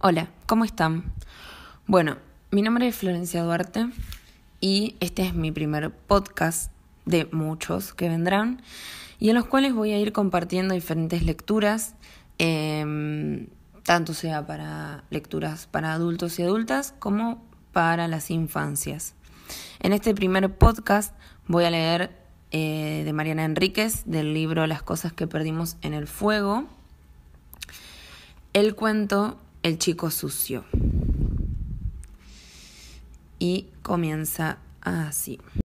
Hola, ¿cómo están? Bueno, mi nombre es Florencia Duarte y este es mi primer podcast de muchos que vendrán y en los cuales voy a ir compartiendo diferentes lecturas, em, tanto sea para lecturas para adultos y adultas como para las infancias. En este primer podcast voy a leer eh, de Mariana Enríquez del libro Las cosas que perdimos en el fuego. El cuento el chico sucio. Y comienza así.